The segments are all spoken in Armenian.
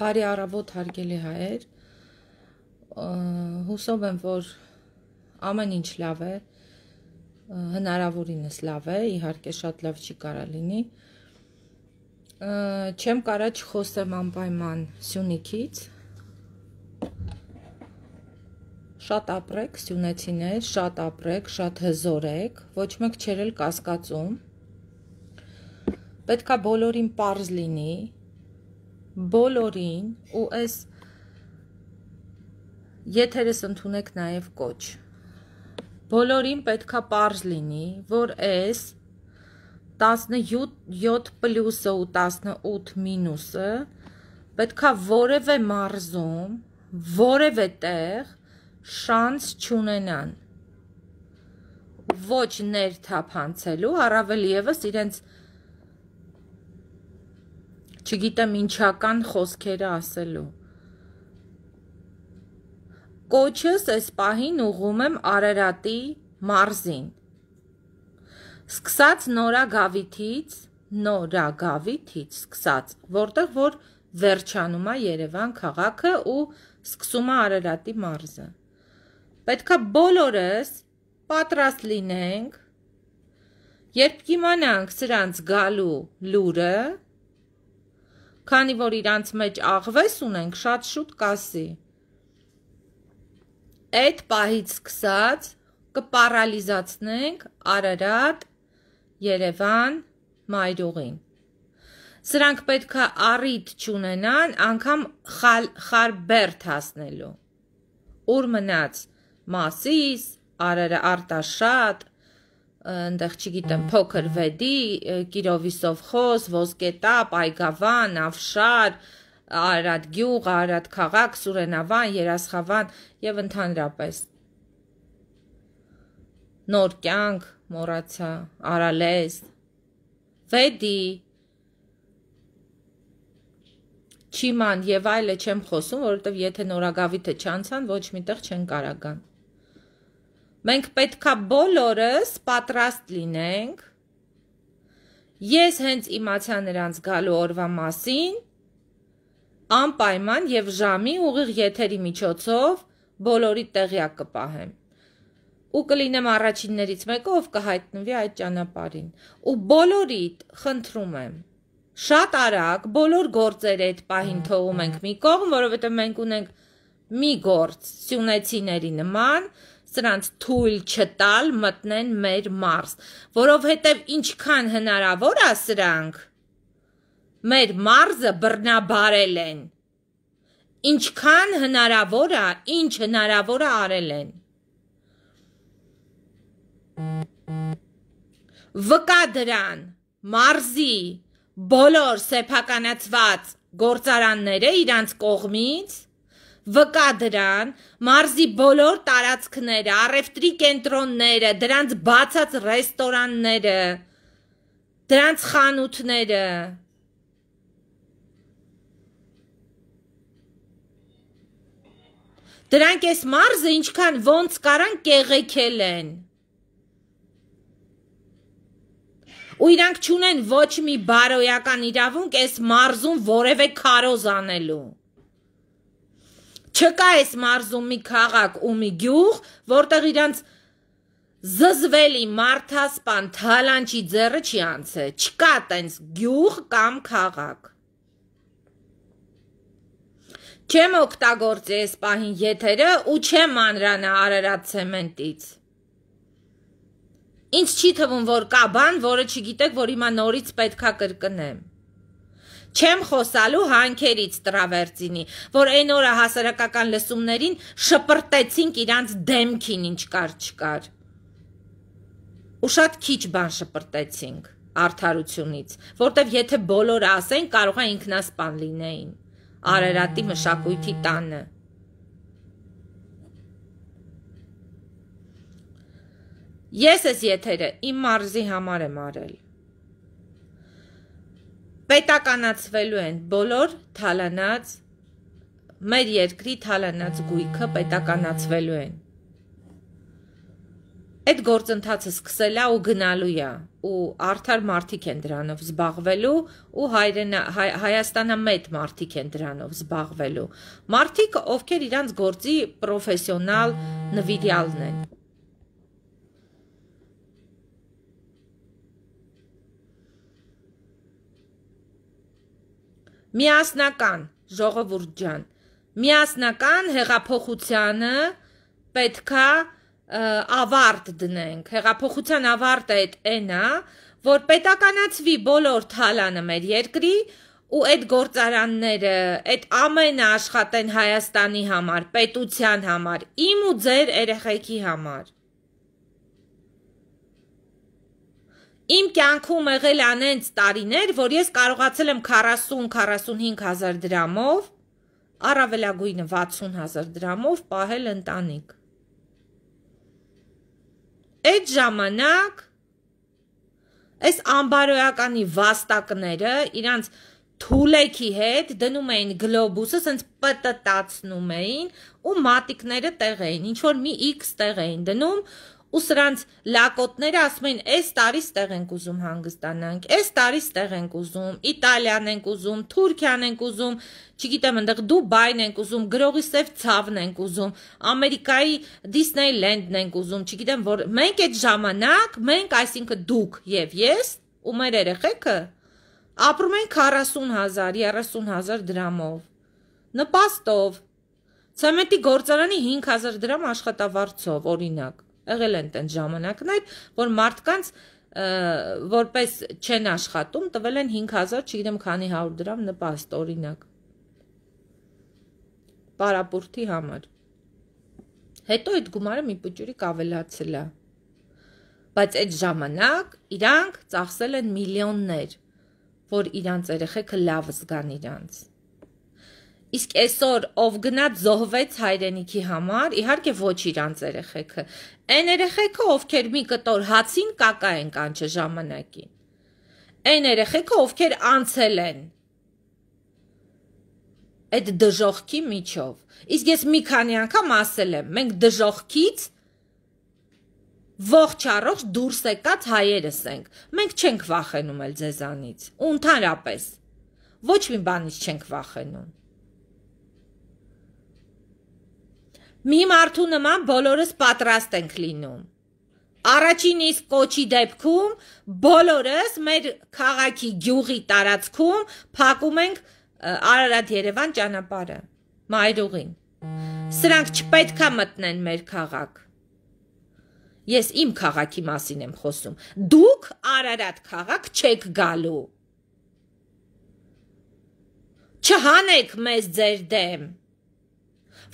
Բարի առավոտ հարգելի հայեր։ Հուսով եմ, որ ամեն ինչ լավ է։ Հնարավորինս լավ է, իհարկե շատ լավ չի կարա լինի։ Չեմ կարա չխոսեմ անպայման Սյունիքից։ Շատ ապրեք սյունեցիներ, շատ ապրեք, շատ հզորեք, ոչ մեկ չերել կասկածում։ Պետքա բոլորին པարզ լինի, բոլորին ու այս եթերս ընդունեք նաև կոչ։ Բոլորին պետքա པարզ լինի, որ այս 17+-ը ու 18-ը պետքա որևէ մարզում, որևէ տեղ շանս չունենան։ Ոչ ներթափանցելու, առավել եւս իրենց չգիտեմ ինչական խոսքերը ասելու։ Կոչս այս պահին ուղում եմ Արարատի մարզին։ Սկսած Նորագավիթից, Նորագավիթից սկսած, որտեղ որ վերջանում է Երևան քաղաքը ու սկսում է Արարատի մարզը։ Պետքա բոլորս պատրաստ լինենք, երբ կիմանանք սրանց գալու լուրը, Քանի որ իրանց մեջ աղվես ունենք, շատ շուտ կասի։ Այդ պահից սկսած կպարալիզացնենք Արարատ, Երևան, Մայրուղին։ Սրանք պետք է առիթ չունենան անգամ խալ, խարբերտ հասնելու։ Ուր մնաց Մասիս, Արարատ, Արտաշատ, այնտեղ չգիտեմ, փոքր վեդի, Կիրովիսով խոս, ոսկետապ, այգավան, ավշար, Արարատ գյուղ, Արարատ քաղաք, Սուրենավան, Երասխավան եւ ընդհանրապես նոր կյանք, մոռացա, արալես, վեդի, չիման եւ այլը չեմ խոսում, որովհետեւ եթե նորագավիթը չանցան, ոչ միտեղ չեն կարա գան։ Մենք պետքա բոլորս պատրաստ լինենք։ Ես հենց իմացա նրանց գալու օրվա մասին, անպայման եւ ժամի ուղիղ եթերի միջոցով բոլորի տեղյակ կպահեմ ու կլինեմ առաջիններից մեկը, ով կհայտնվի այդ ճանապարհին։ Ու բոլորիդ խնդրում եմ, շատ արագ բոլոր գործերը այդ պահին թողում ենք մի կողմ, որովհետև մենք ունենք մի գործ սյունեցիների նման, սրանց թույլ չտալ մտնեն մեր մարզ, որովհետև ինչքան հնարավոր է սրանք մեր մարզը բռնաբարել են։ Ինչքան հնարավոր է, ինչ հնարավոր է արել են։ Վկա դրան մարզի բոլոր սեփականացված գործարանները իրանց կողմից վկա դրան, մարզի բոլոր տարածքները, առևտրի կենտրոնները, դրանց բացած ռեստորանները, դրանց խանութները։ Դրանք այս մարզը ինչքան ոնց կարան կեղեքել են։ ու իրանք չունեն ոչ մի բարոյական իրավունք այս մարզում որևէ քարոզ անելու։ Չկա այս մարզում մի քաղաք ու մի գյուղ, որտեղ իրանց զզվելի մարդասպան թալանչի ձեռը չի անցե։ Չկա տենց գյուղ կամ քաղաք։ Չեմ օգտագործի այս պահին եթերը ու չեմ անրանա Արարատ ցեմենտից։ Ինչ չի թվում, որ կա բան, որը չգիտեք, որ հիմա նորից պետքա կրկնեմ։ կր Չեմ խոսալու հանքերից տրավերտինի, որ այն օրը հասարակական լսումներին շպրտեցինք իրանց դեմքին ինչ կար չկար։ Ու շատ քիչ բան շպրտեցինք արդարությունից, որտեվ եթե բոլորը ասեն, կարող է ինքնասպան լինեին։ Արարատի մշակույթի տանը։ Ես ես եթերը իմ մարզի համար եմ արել պետականացվելու են բոլոր թալանած մեր երկրի թալանած գույքը պետականացվելու են։ Այդ գործընթացը սկսելա ու գնալու է ու արդար մարդիկ են դրանով զբաղվելու ու հայրենա հայ, Հայաստանամետ մարդիկ են դրանով զբաղվելու։ Մարդիկ, ովքեր իրանց գործի պրոֆեսիոնալ նվիրյալն են միասնական ժողովուրդ ջան միասնական հեղափոխությանը պետքա ավարտ դնենք հեղափոխության ավարտը այդ էն է որ պետականացվի բոլոր թալանը մեր երկրի ու այդ գործարանները, այդ ամենը աշխատեն Հայաստանի համար, պետության համար, իմ ու ձեր երեխեքի համար։ Իմ կյանքում եղել անենց տարիներ, որ ես կարողացել եմ 40-45 հազար դրամով, առավելագույնը 60 հազար դրամով պահել ընտանիք։ Այդ ժամանակ այս ամբարոյականի վաստակները իրանց թուլեքի հետ դնում էին գլոբուսը, սենց պտտացնում էին ու մատիկները տեղ էին, ինչ որ մի X տեղ էին դնում, ու սրանց լակոտները ասում են այս տարի ստեղ ենք ուզում հանգստանանք, այս տարի ստեղ ենք ուզում, Իտալիան ենք ուզում, Թուրքիան ենք ուզում, չգիտեմ այնտեղ Դուբայն ենք ուզում, գրողի սև ցավն ենք ուզում, Ամերիկայի Դիսնեյլենդն ենք ուզում, չգիտեմ որ մենք այդ ժամանակ, մենք այսինքն դուք եւ ես ու մեր երեխեքը ապրում են 40000, 30000 դրամով, նպաստով, ցեմենտի գործարանի 5000 դրամ աշխատավարձով օրինակ Եղել են տենց ժամանակներ, որ մարդկանց որպես չեն աշխատում, տվել են 5000, չգիտեմ քանի 100 դրամ նպաստ, օրինակ։ Պարապուրտի համար։ Հետո այդ գումարը մի պճուրիկ ավելացել է։ Բայց այդ ժամանակ իրանք ծախսել են միլիոններ, որ իրանց երեխեքը լավ զգան իրանց։ Իսկ այսօր ով գնաց զոհվեց հայրենիքի համար, իհարկե ոչ իրանց երեխեքը։ Այն երեխեքը, ովքեր մի կտոր հացին կակա են կանչը ժամանակին։ Այն երեխեքը, ովքեր անցել են այդ դժողքի միջով։ Իսկ ես մի քանի անգամ ասել եմ, մենք դժողքից ողջ առողջ դուրս եկած հայերս ենք։ Մենք չենք վախենում էլ ձեզանից։ Ու ընդհանրապես ոչ մի բանից չենք վախենում։ Մի մարդու նման բոլորս պատրաստ ենք լինում։ Առաջին իսկ կոչի դեպքում բոլորս մեր քաղաքի գյուղի տարածքում փակում ենք Արարատ-Երևան ճանապարհը մայրուղին։ Սրանք չպետքա մտնեն մեր քաղաք։ Ես իմ քաղաքի մասին եմ խոսում։ Դուք Արարատ քաղաք չեք գալու։ Չհանեք մեզ ձեր դեմ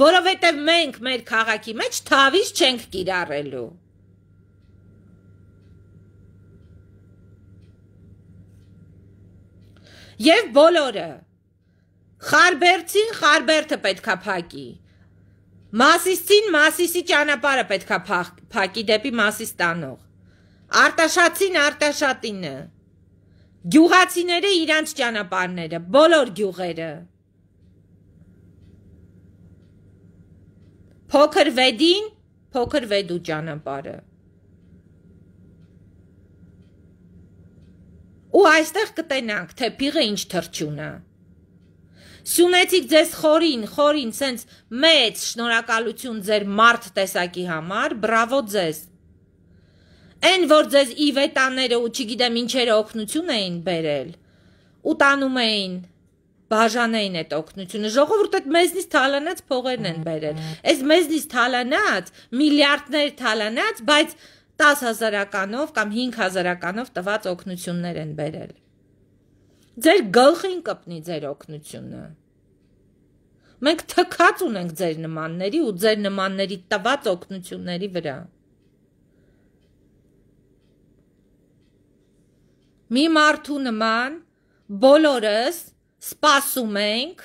որովհետև մենք մեր քաղաքի մեջ թավիզ չենք կիրառելու։ Եվ բոլորը Խարբերցին Խարբերթը պետքա փակի։ Մասիսցին Մասիսի ճանապարհը պետքա փակի դեպի Մասիս տանող։ Արտաշացին Արտաշատինը։ Գյուղացիները իրանց ճանապարհները, բոլոր գյուղերը։ Փոքր վեդին, փոքր վեդու ճանապարհը։ Ու այստեղ կտենանք, թե փիղը ինչ թրջունա։ Սյունեցիք ձեզ խորին, խորին, սենց մեծ շնորհակալություն ձեր մարդ տեսակի համար, բրավո ձեզ։ Էն որ ձեզ իվետաները ու չգիտեմ ինչերը օգնություն էին բերել, ու տանում էին բաժանային այդ օգնությունը, ժողովուրդը մեզնից թալանած փողերն են բերել։ Այս մեզնից թալանած, միլիարդներ թալանած, բայց 10000-ականով կամ 5000-ականով տված օգնություններ են բերել։ Ձեր գլխին կպնի ձեր օգնությունը։ Մենք թքած ունենք ձեր նմանների ու ձեր նմանների տված օգնությունների վրա։ Մի մարդու նման բոլորս սպասում ենք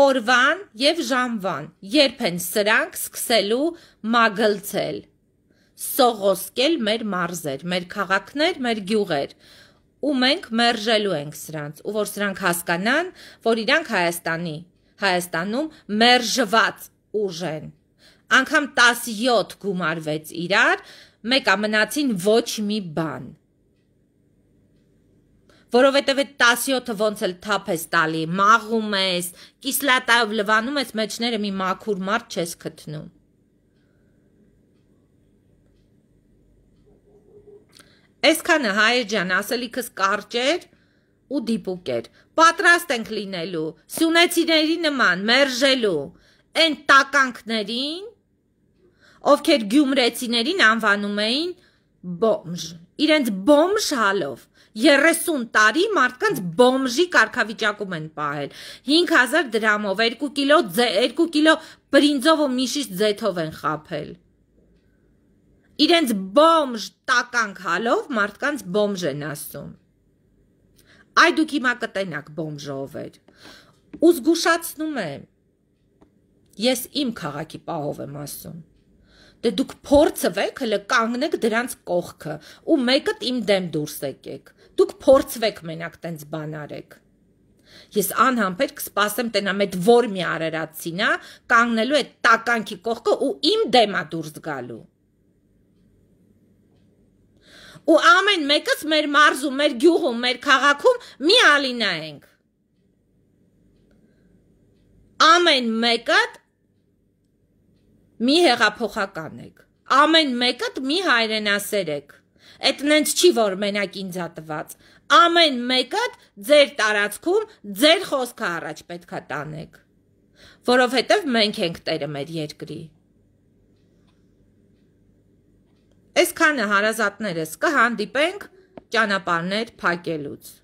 օրվան եւ ժամվան, երբ են սրանք սկսելու մագլցել, սողոսկել մեր մարզեր, մեր քաղաքներ, մեր գյուղեր, ու մենք մերժելու ենք սրանց, ու որ սրանք հասկանան, որ իրանք Հայաստանի, Հայաստանում մերժված ուժ են։ Անկամ 17 գումարվեց իրար, մեկը մնացին ոչ մի բան որովհետև այդ 17-ը ոնց էլ թափ ես տալի, մաղում ես, կիսլատայով լվանում ես, մեջները մի մաքուր մարդ չես գտնում։ Այսքանը հայր ջան, ասելիքս կարճ էր ու դիպուկ էր։ Պատրաստ ենք լինելու, սյունեցիների նման մերժելու այն տականքներին, ովքեր գյումրեցիներին անվանում էին բոմժ, իրենց բոմժ հալով 30 տարի մարդկանց բոմժի կարգավիճակում են պահել 5000 դրամով 2 կիլո 2 կիլո բրինձով ու մի շիշ ձեթով են խափել իրենց բոմժ տականք հալով մարդկանց բոմժ են ասում այ դուք հիմա կտենաք բոմժը ով էր ու զգուշացնում եմ ես իմ քաղաքի պահով եմ ասում Դե դուք փորձվեք հələ կանգնեք դրանց կողքը ու մեկը իմ դեմ դուրս եկեք։ Դուք փորձվեք մենակ տենց բան արեք։ Ես անհամբեր կսպասեմ տենամ այդ որ մի արարածին, հա, կանգնելու այդ տականքի կողքը ու իմ դեմա դուրս գալու։ Ու ամեն մեկս մեր մարզում, մեր գյուղում, մեր քաղաքում մի ալինա ենք։ Ամեն մեկը մի հեղափոխական եք։ Ամեն մեկդ մի հայրենասեր եք։ Էդ նենց չի որ մենակ ինձա տված։ Ամեն մեկդ ձեր տարածքում ձեր խոսքը առաջ պետքա տանեք։ Որովհետև մենք ենք տերը մեր երկրի։ Այսքանը հարազատներս կհանդիպենք ճանապարհներ փակելուց։